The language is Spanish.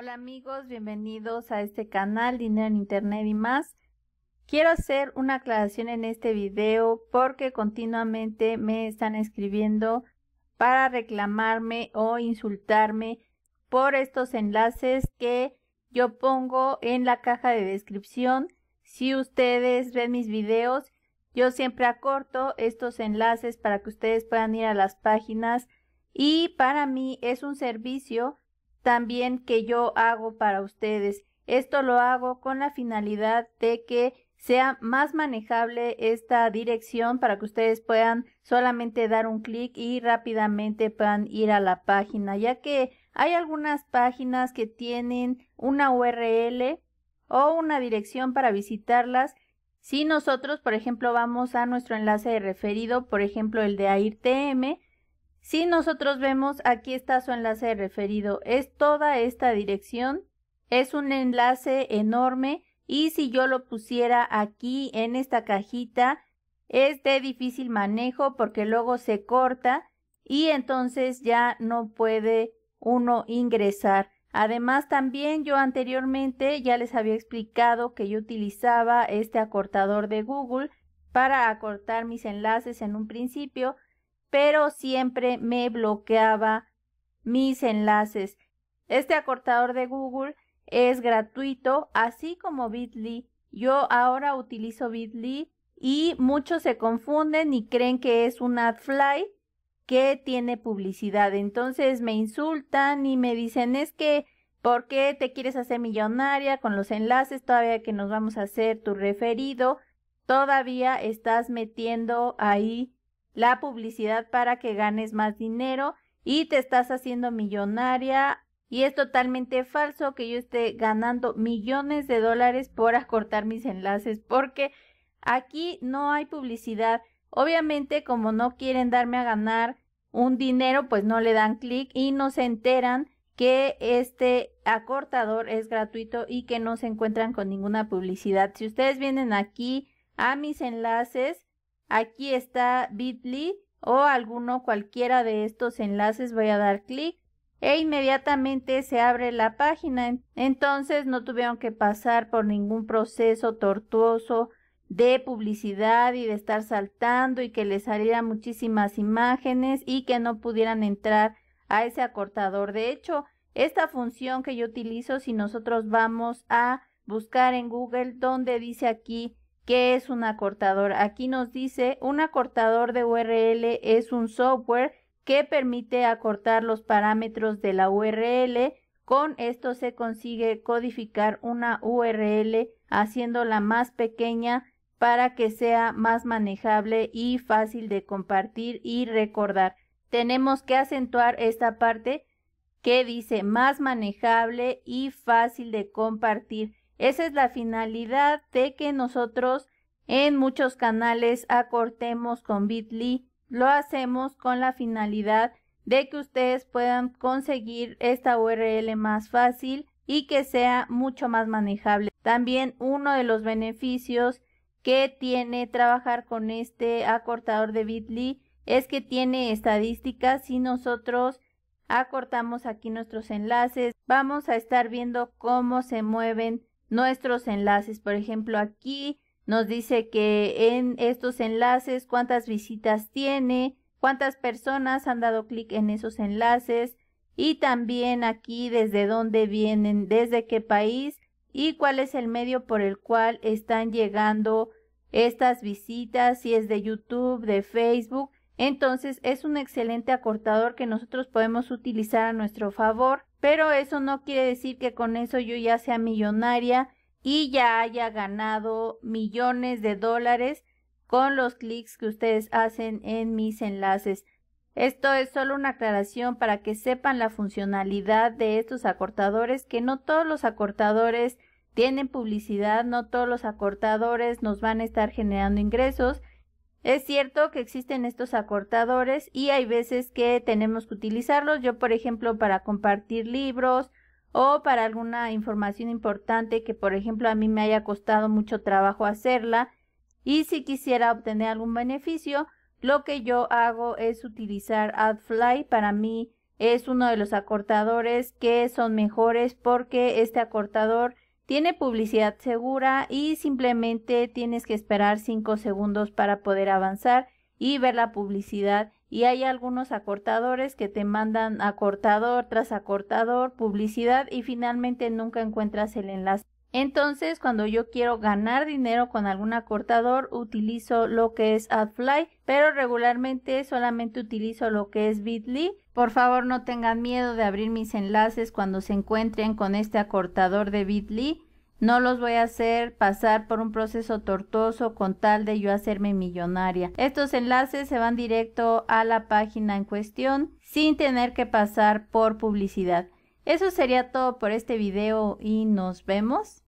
Hola amigos, bienvenidos a este canal Dinero en Internet y más. Quiero hacer una aclaración en este video porque continuamente me están escribiendo para reclamarme o insultarme por estos enlaces que yo pongo en la caja de descripción. Si ustedes ven mis videos, yo siempre acorto estos enlaces para que ustedes puedan ir a las páginas y para mí es un servicio también que yo hago para ustedes. Esto lo hago con la finalidad de que sea más manejable esta dirección para que ustedes puedan solamente dar un clic y rápidamente puedan ir a la página, ya que hay algunas páginas que tienen una URL o una dirección para visitarlas. Si nosotros, por ejemplo, vamos a nuestro enlace de referido, por ejemplo, el de AIRTM, si nosotros vemos, aquí está su enlace referido, es toda esta dirección, es un enlace enorme y si yo lo pusiera aquí en esta cajita, es de difícil manejo porque luego se corta y entonces ya no puede uno ingresar. Además también yo anteriormente ya les había explicado que yo utilizaba este acortador de Google para acortar mis enlaces en un principio pero siempre me bloqueaba mis enlaces. Este acortador de Google es gratuito, así como Bitly. Yo ahora utilizo Bitly y muchos se confunden y creen que es un AdFly que tiene publicidad. Entonces me insultan y me dicen es que ¿por qué te quieres hacer millonaria con los enlaces todavía que nos vamos a hacer tu referido? Todavía estás metiendo ahí la publicidad para que ganes más dinero y te estás haciendo millonaria. Y es totalmente falso que yo esté ganando millones de dólares por acortar mis enlaces porque aquí no hay publicidad. Obviamente como no quieren darme a ganar un dinero, pues no le dan clic y no se enteran que este acortador es gratuito y que no se encuentran con ninguna publicidad. Si ustedes vienen aquí a mis enlaces, Aquí está bit.ly o alguno cualquiera de estos enlaces. Voy a dar clic e inmediatamente se abre la página. Entonces no tuvieron que pasar por ningún proceso tortuoso de publicidad y de estar saltando y que les salieran muchísimas imágenes y que no pudieran entrar a ese acortador. De hecho, esta función que yo utilizo si nosotros vamos a buscar en Google donde dice aquí ¿Qué es un acortador? Aquí nos dice, un acortador de URL es un software que permite acortar los parámetros de la URL. Con esto se consigue codificar una URL haciéndola más pequeña para que sea más manejable y fácil de compartir y recordar. Tenemos que acentuar esta parte que dice más manejable y fácil de compartir. Esa es la finalidad de que nosotros en muchos canales acortemos con Bitly. Lo hacemos con la finalidad de que ustedes puedan conseguir esta URL más fácil y que sea mucho más manejable. También uno de los beneficios que tiene trabajar con este acortador de Bitly es que tiene estadísticas si nosotros acortamos aquí nuestros enlaces vamos a estar viendo cómo se mueven nuestros enlaces. Por ejemplo, aquí nos dice que en estos enlaces cuántas visitas tiene, cuántas personas han dado clic en esos enlaces y también aquí desde dónde vienen, desde qué país y cuál es el medio por el cual están llegando estas visitas, si es de YouTube, de Facebook entonces es un excelente acortador que nosotros podemos utilizar a nuestro favor, pero eso no quiere decir que con eso yo ya sea millonaria y ya haya ganado millones de dólares con los clics que ustedes hacen en mis enlaces. Esto es solo una aclaración para que sepan la funcionalidad de estos acortadores, que no todos los acortadores tienen publicidad, no todos los acortadores nos van a estar generando ingresos, es cierto que existen estos acortadores y hay veces que tenemos que utilizarlos. Yo, por ejemplo, para compartir libros o para alguna información importante que, por ejemplo, a mí me haya costado mucho trabajo hacerla y si quisiera obtener algún beneficio, lo que yo hago es utilizar AdFly. Para mí es uno de los acortadores que son mejores porque este acortador tiene publicidad segura y simplemente tienes que esperar 5 segundos para poder avanzar y ver la publicidad. Y hay algunos acortadores que te mandan acortador tras acortador, publicidad y finalmente nunca encuentras el enlace. Entonces, cuando yo quiero ganar dinero con algún acortador, utilizo lo que es AdFly, pero regularmente solamente utilizo lo que es Bitly. Por favor, no tengan miedo de abrir mis enlaces cuando se encuentren con este acortador de Bitly. No los voy a hacer pasar por un proceso tortuoso con tal de yo hacerme millonaria. Estos enlaces se van directo a la página en cuestión sin tener que pasar por publicidad. Eso sería todo por este video y nos vemos.